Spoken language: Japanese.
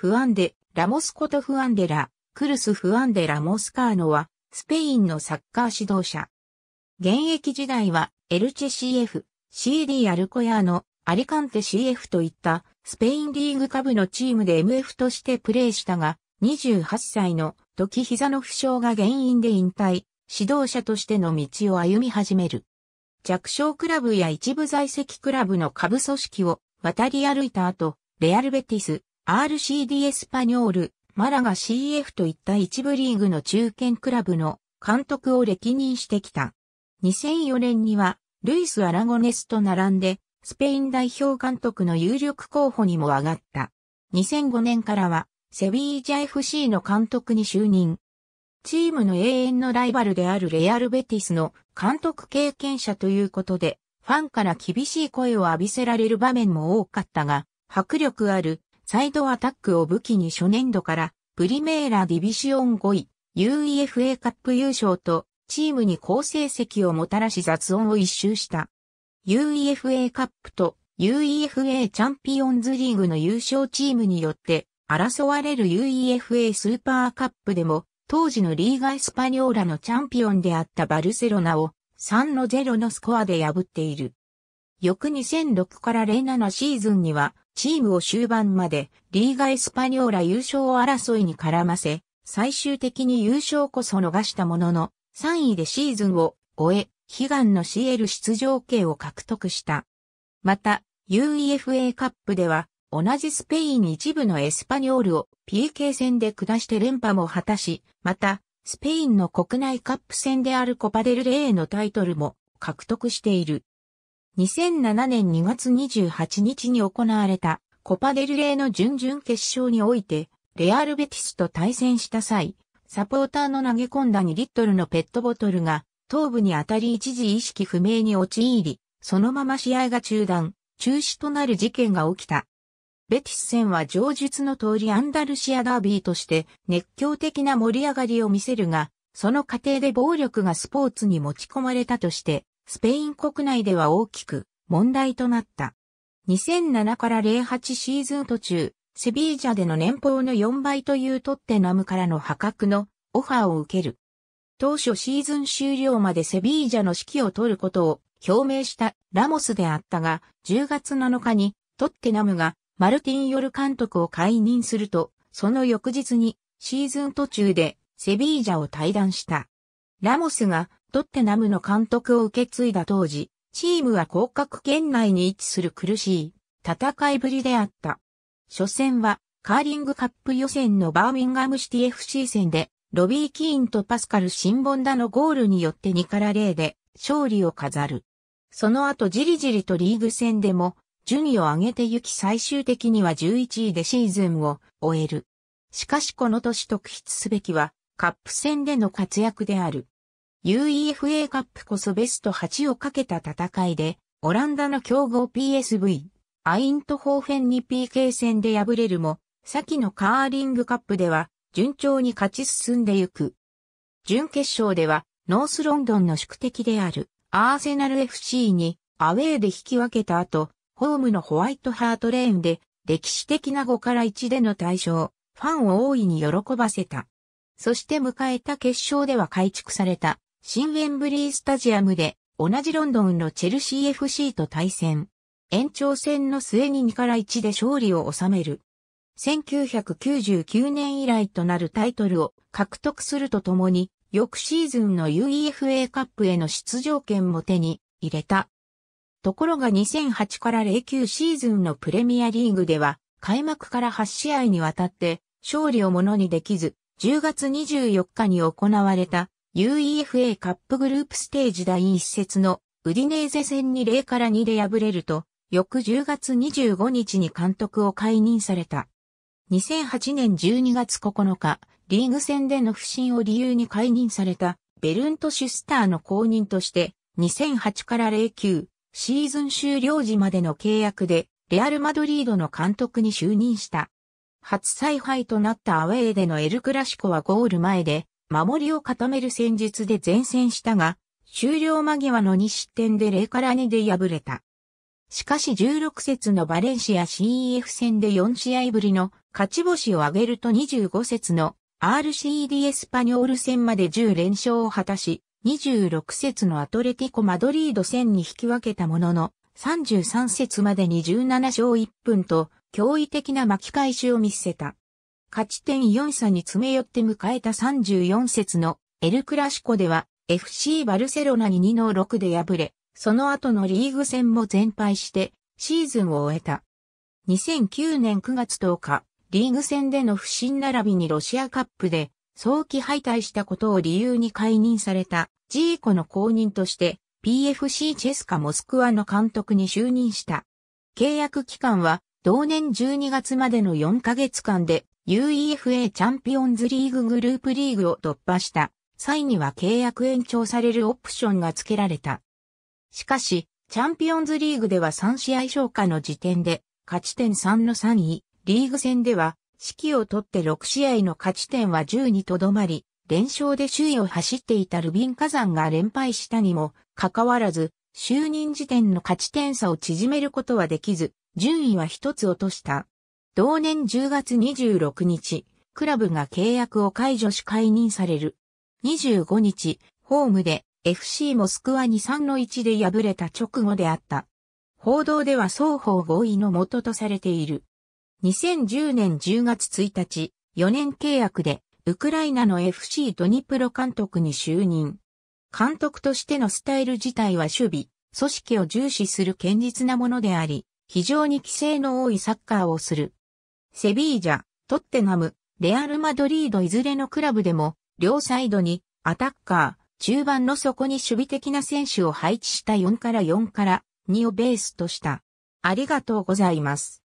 フアンデ、ラモスことフアンデラ、クルス・フアンデラ・モスカーノは、スペインのサッカー指導者。現役時代は、エルチェ CF、CD アルコヤーノ、アリカンテ CF といった、スペインリーグ下部のチームで MF としてプレーしたが、28歳の時膝の負傷が原因で引退、指導者としての道を歩み始める。弱小クラブや一部在籍クラブの下部組織を渡り歩いた後、レアルベティス、RCD エスパニョール、マラガ CF といった一部リーグの中堅クラブの監督を歴任してきた。2004年には、ルイス・アラゴネスと並んで、スペイン代表監督の有力候補にも上がった。2005年からは、セビージャ FC の監督に就任。チームの永遠のライバルであるレアル・ベティスの監督経験者ということで、ファンから厳しい声を浴びせられる場面も多かったが、迫力あるサイドアタックを武器に初年度からプリメーラディビシオン5位、UEFA カップ優勝とチームに好成績をもたらし雑音を一周した。UEFA カップと UEFA チャンピオンズリーグの優勝チームによって争われる UEFA スーパーカップでも当時のリーガ・エスパニョーラのチャンピオンであったバルセロナを3の0のスコアで破っている。翌2006から07シーズンにはチームを終盤までリーガエスパニョーラ優勝を争いに絡ませ、最終的に優勝こそ逃したものの、3位でシーズンを終え、悲願の CL 出場権を獲得した。また、UEFA カップでは、同じスペイン一部のエスパニョールを PK 戦で下して連覇も果たし、また、スペインの国内カップ戦であるコパデルレーのタイトルも獲得している。2007年2月28日に行われたコパデルレーの準々決勝において、レアルベティスと対戦した際、サポーターの投げ込んだ2リットルのペットボトルが頭部に当たり一時意識不明に陥り、そのまま試合が中断、中止となる事件が起きた。ベティス戦は上述の通りアンダルシアダービーとして熱狂的な盛り上がりを見せるが、その過程で暴力がスポーツに持ち込まれたとして、スペイン国内では大きく問題となった。2007から08シーズン途中、セビージャでの年俸の4倍というトッテナムからの破格のオファーを受ける。当初シーズン終了までセビージャの指揮を取ることを表明したラモスであったが、10月7日にトッテナムがマルティン・ヨル監督を解任すると、その翌日にシーズン途中でセビージャを退団した。ラモスがトッテナムの監督を受け継いだ当時、チームは降格圏内に位置する苦しい戦いぶりであった。初戦はカーリングカップ予選のバーミンガムシティ FC 戦でロビー・キーンとパスカル・シンボンダのゴールによって2から0で勝利を飾る。その後じりじりとリーグ戦でも順位を上げて行き最終的には11位でシーズンを終える。しかしこの年特筆すべきはカップ戦での活躍である。UEFA カップこそベスト8をかけた戦いで、オランダの強豪 PSV、アイントホーフェンに PK 戦で敗れるも、先のカーリングカップでは、順調に勝ち進んでいく。準決勝では、ノースロンドンの宿敵である、アーセナル FC に、アウェーで引き分けた後、ホームのホワイトハートレーンで、歴史的な5から1での対象、ファンを大いに喜ばせた。そして迎えた決勝では改築された新ウェンブリースタジアムで同じロンドンのチェルシー FC と対戦。延長戦の末に2から1で勝利を収める。1999年以来となるタイトルを獲得するとともに、翌シーズンの UEFA カップへの出場権も手に入れた。ところが2008から09シーズンのプレミアリーグでは、開幕から8試合にわたって勝利をものにできず、10月24日に行われた UEFA カップグループステージ第1節のウディネーゼ戦に0から2で敗れると、翌10月25日に監督を解任された。2008年12月9日、リーグ戦での不振を理由に解任されたベルント・シュスターの後任として、2008から09シーズン終了時までの契約で、レアル・マドリードの監督に就任した。初采配となったアウェーでのエル・クラシコはゴール前で、守りを固める戦術で前線したが、終了間際の2失点で0から2で敗れた。しかし16節のバレンシア CEF 戦で4試合ぶりの勝ち星を挙げると25節の RCD エスパニョール戦まで10連勝を果たし、26節のアトレティコ・マドリード戦に引き分けたものの、33節までに17勝1分と驚異的な巻き返しを見せた。勝ち点4差に詰め寄って迎えた34節のエルクラシコでは FC バルセロナに2の6で敗れ、その後のリーグ戦も全敗してシーズンを終えた。2009年9月10日、リーグ戦での不審並びにロシアカップで早期敗退したことを理由に解任されたジーコの後任として PFC チェスカモスクワの監督に就任した。契約期間は同年12月までの4ヶ月間で UEFA チャンピオンズリーググループリーグを突破した際には契約延長されるオプションが付けられた。しかし、チャンピオンズリーグでは3試合消化の時点で勝ち点3の3位、リーグ戦では指揮を取って6試合の勝ち点は10にとどまり、連勝で首位を走っていたルビン火山が連敗したにもかかわらず、就任時点の勝ち点差を縮めることはできず、順位は一つ落とした。同年10月26日、クラブが契約を解除し解任される。25日、ホームで FC モスクワに3の1で敗れた直後であった。報道では双方合意のととされている。2010年10月1日、4年契約で、ウクライナの FC ドニプロ監督に就任。監督としてのスタイル自体は守備、組織を重視する堅実なものであり、非常に規制の多いサッカーをする。セビージャ、トッテナム、レアル・マドリードいずれのクラブでも、両サイドに、アタッカー、中盤の底に守備的な選手を配置した4から4から2をベースとした。ありがとうございます。